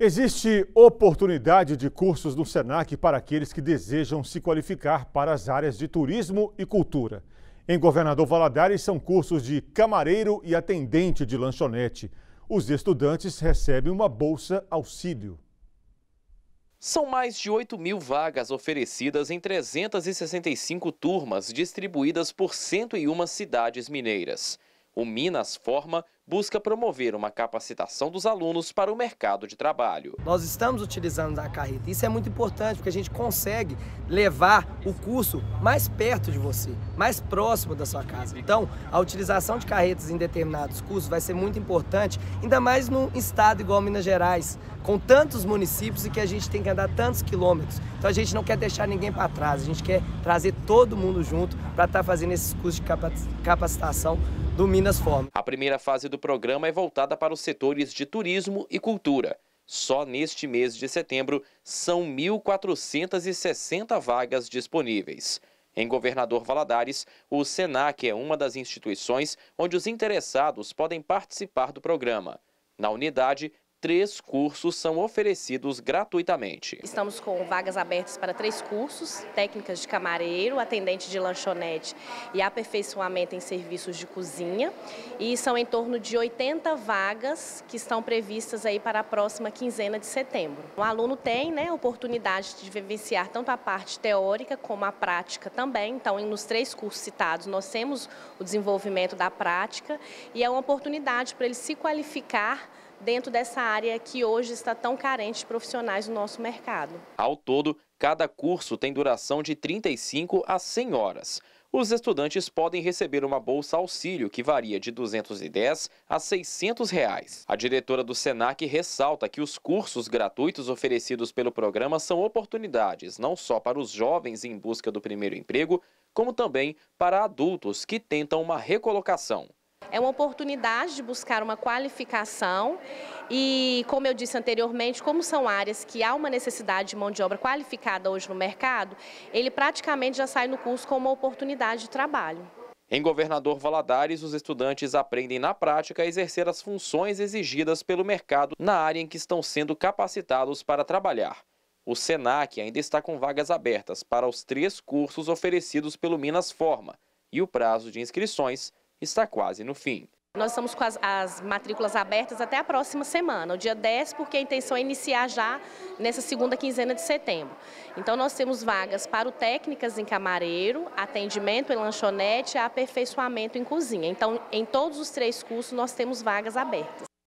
Existe oportunidade de cursos no SENAC para aqueles que desejam se qualificar para as áreas de turismo e cultura. Em Governador Valadares são cursos de camareiro e atendente de lanchonete. Os estudantes recebem uma bolsa auxílio. São mais de 8 mil vagas oferecidas em 365 turmas distribuídas por 101 cidades mineiras. O Minas forma busca promover uma capacitação dos alunos para o mercado de trabalho. Nós estamos utilizando a carreta. Isso é muito importante porque a gente consegue levar o curso mais perto de você, mais próximo da sua casa. Então, a utilização de carretas em determinados cursos vai ser muito importante, ainda mais num estado igual Minas Gerais, com tantos municípios e que a gente tem que andar tantos quilômetros. Então, a gente não quer deixar ninguém para trás, a gente quer trazer todo mundo junto para estar tá fazendo esses cursos de capacitação do Minas Forma. A primeira fase do programa é voltada para os setores de turismo e cultura. Só neste mês de setembro são 1.460 vagas disponíveis. Em Governador Valadares, o SENAC é uma das instituições onde os interessados podem participar do programa. Na unidade, três cursos são oferecidos gratuitamente. Estamos com vagas abertas para três cursos, técnicas de camareiro, atendente de lanchonete e aperfeiçoamento em serviços de cozinha. E são em torno de 80 vagas que estão previstas aí para a próxima quinzena de setembro. O aluno tem né, oportunidade de vivenciar tanto a parte teórica como a prática também. Então, nos três cursos citados, nós temos o desenvolvimento da prática e é uma oportunidade para ele se qualificar dentro dessa área que hoje está tão carente de profissionais no nosso mercado. Ao todo, cada curso tem duração de 35 a 100 horas. Os estudantes podem receber uma bolsa auxílio que varia de 210 a 600 reais. A diretora do Senac ressalta que os cursos gratuitos oferecidos pelo programa são oportunidades não só para os jovens em busca do primeiro emprego, como também para adultos que tentam uma recolocação. É uma oportunidade de buscar uma qualificação e, como eu disse anteriormente, como são áreas que há uma necessidade de mão de obra qualificada hoje no mercado, ele praticamente já sai no curso como uma oportunidade de trabalho. Em Governador Valadares, os estudantes aprendem na prática a exercer as funções exigidas pelo mercado na área em que estão sendo capacitados para trabalhar. O SENAC ainda está com vagas abertas para os três cursos oferecidos pelo Minas Forma e o prazo de inscrições está quase no fim. Nós estamos com as, as, matrículas abertas até a próxima semana, o dia 10, porque a intenção é iniciar já nessa segunda quinzena de setembro. Então nós temos vagas para o técnicas em camareiro, atendimento em lanchonete e aperfeiçoamento em cozinha. Então em todos os três cursos nós temos vagas abertas.